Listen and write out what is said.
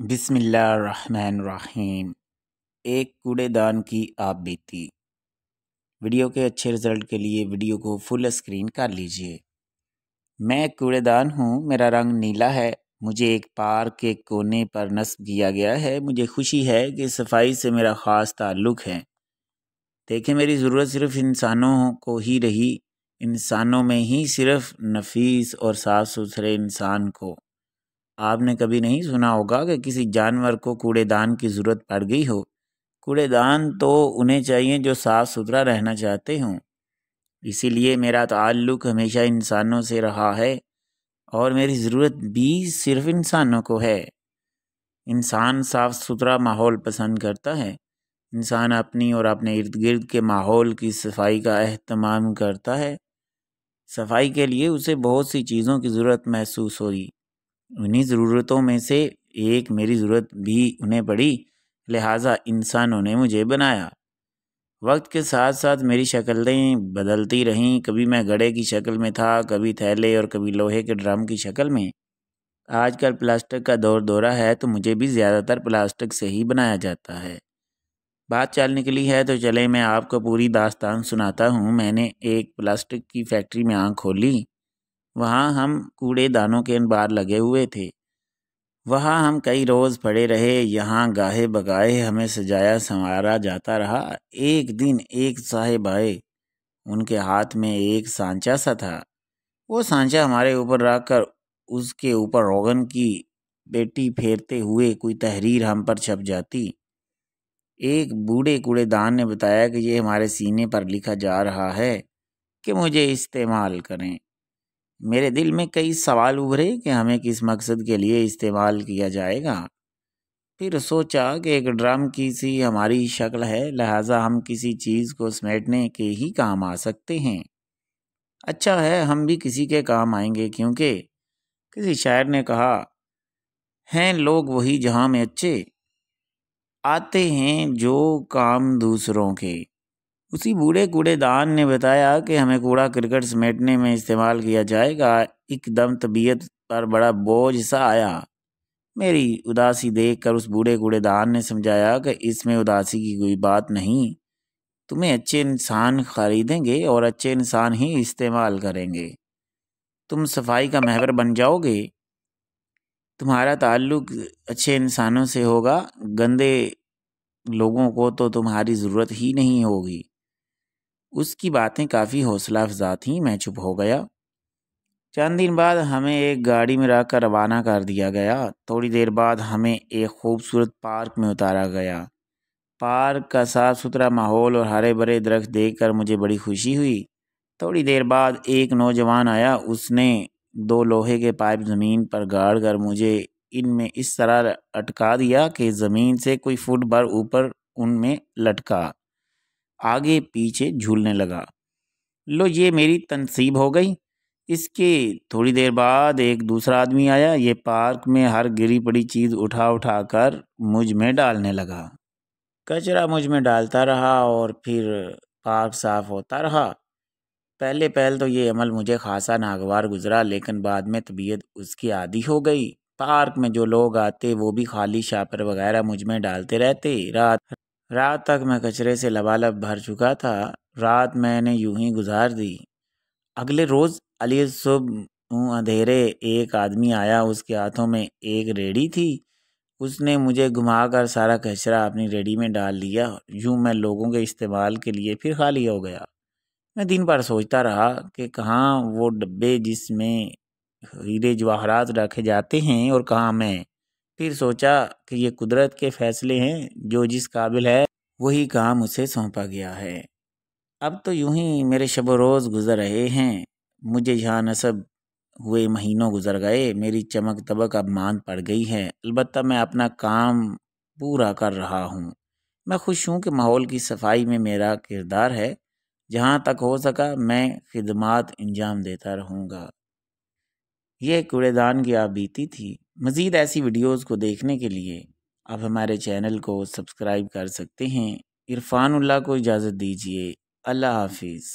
बिसमीम एक कूड़ेदान की आप बीती वीडियो के अच्छे रिजल्ट के लिए वीडियो को फुल स्क्रीन कर लीजिए मैं कूड़ेदान हूँ मेरा रंग नीला है मुझे एक पार्क के कोने पर नस्ब किया गया है मुझे खुशी है कि सफाई से मेरा ख़ास ताल्लुक़ है देखें मेरी ज़रूरत सिर्फ़ इंसानों को ही रही इंसानों में ही सिर्फ़ नफीस और साफ़ सुथरे इंसान को आपने कभी नहीं सुना होगा कि किसी जानवर को कूड़ेदान की ज़रूरत पड़ गई हो कूड़ेदान तो उन्हें चाहिए जो साफ़ सुथरा रहना चाहते हों इसीलिए मेरा ताल्लुक़ तो हमेशा इंसानों से रहा है और मेरी ज़रूरत भी सिर्फ़ इंसानों को है इंसान साफ़ सुथरा माहौल पसंद करता है इंसान अपनी और अपने इर्द गिर्द के माहौल की सफाई का अहतमाम करता है सफाई के लिए उसे बहुत सी चीज़ों की ज़रूरत महसूस होगी उन्हीं ज़रूरतों में से एक मेरी ज़रूरत भी उन्हें पड़ी लिहाजा इंसानों ने मुझे बनाया वक्त के साथ साथ मेरी शक्लें बदलती रहीं कभी मैं गड़े की शक्ल में था कभी थैले और कभी लोहे के ड्रम की शक्ल में आजकल प्लास्टिक का दौर दौरा है तो मुझे भी ज़्यादातर प्लास्टिक से ही बनाया जाता है बात चाल निकली है तो चले मैं आपको पूरी दास्तान सुनाता हूँ मैंने एक प्लास्टिक की फैक्ट्री में आँख खोली वहाँ हम कूड़ेदानों के अनबार लगे हुए थे वहाँ हम कई रोज़ पड़े रहे यहाँ गाहे बगाहे हमें सजाया संवारा जाता रहा एक दिन एक साहेब आए उनके हाथ में एक सांचा सा था वो सांचा हमारे ऊपर रख कर उसके ऊपर रोगन की बेटी फेरते हुए कोई तहरीर हम पर छप जाती एक बूढ़े कूड़ेदान ने बताया कि ये हमारे सीने पर लिखा जा रहा है कि मुझे इस्तेमाल करें मेरे दिल में कई सवाल उभरे कि हमें किस मकसद के लिए इस्तेमाल किया जाएगा फिर सोचा कि एक ड्रम की सी हमारी शक्ल है लिहाजा हम किसी चीज़ को समेटने के ही काम आ सकते हैं अच्छा है हम भी किसी के काम आएंगे क्योंकि किसी शायर ने कहा हैं लोग वही जहाँ में अच्छे आते हैं जो काम दूसरों के उसी बूढ़े कूड़ेदान ने बताया कि हमें कूड़ा क्रिकेट समेटने में इस्तेमाल किया जाएगा एकदम तबीयत पर बड़ा बोझ सा आया मेरी उदासी देख कर उस बूढ़े कूड़ेदान ने समझाया कि इसमें उदासी की कोई बात नहीं तुम्हें अच्छे इंसान खरीदेंगे और अच्छे इंसान ही इस्तेमाल करेंगे तुम सफाई का महवर बन जाओगे तुम्हारा ताल्लुक अच्छे इंसानों से होगा गंदे लोगों को तो तुम्हारी ज़रूरत ही नहीं होगी उसकी बातें काफ़ी हौसला अफजा थी मैं चुप हो गया चंद दिन बाद हमें एक गाड़ी में रख कर रवाना कर दिया गया थोड़ी देर बाद हमें एक खूबसूरत पार्क में उतारा गया पार्क का साफ़ सुथरा माहौल और हरे भरे दरख्त देख कर मुझे बड़ी खुशी हुई थोड़ी देर बाद एक नौजवान आया उसने दो लोहे के पाइप ज़मीन पर गाड़ कर मुझे इनमें इस तरह अटका दिया कि ज़मीन से कोई फुट भर ऊपर उनमें लटका आगे पीछे झूलने लगा लो ये मेरी तनसीब हो गई इसके थोड़ी देर बाद एक दूसरा आदमी आया ये पार्क में हर गिरी पड़ी चीज़ उठा उठा कर मुझ में डालने लगा कचरा मुझ में डालता रहा और फिर पार्क साफ होता रहा पहले पहल तो ये अमल मुझे खासा नागवार गुजरा लेकिन बाद में तबीयत उसकी आदि हो गई पार्क में जो लोग आते वो भी खाली शापर वगैरह मुझ में डालते रहते रात रात तक मैं कचरे से लबालब भर चुका था रात मैंने यूं ही गुजार दी अगले रोज़ अली सुबह अंधेरे एक आदमी आया उसके हाथों में एक रेडी थी उसने मुझे घुमाकर सारा कचरा अपनी रेडी में डाल लिया यूं मैं लोगों के इस्तेमाल के लिए फिर खाली हो गया मैं दिन भर सोचता रहा कि कहाँ वो डब्बे जिसमें हीरे जवाहरात रखे जाते हैं और कहाँ मैं फिर सोचा कि ये कुदरत के फैसले हैं जो जिस काबिल है वही काम उसे सौंपा गया है अब तो यूं ही मेरे शब रोज़ गुज़र रहे हैं मुझे यहाँ नसब हुए महीनों गुज़र गए मेरी चमक तबक अब मान पड़ गई है अलबत्त मैं अपना काम पूरा कर रहा हूँ मैं खुश हूँ कि माहौल की सफाई में मेरा किरदार है जहाँ तक हो सका मैं खिदमात अंजाम देता रहूँगा यह कूड़ेदान की आप बीती थी मज़ीद ऐसी वीडियोस को देखने के लिए आप हमारे चैनल को सब्सक्राइब कर सकते हैं इरफानुल्ला को इजाज़त दीजिए अल्लाह हाफिज़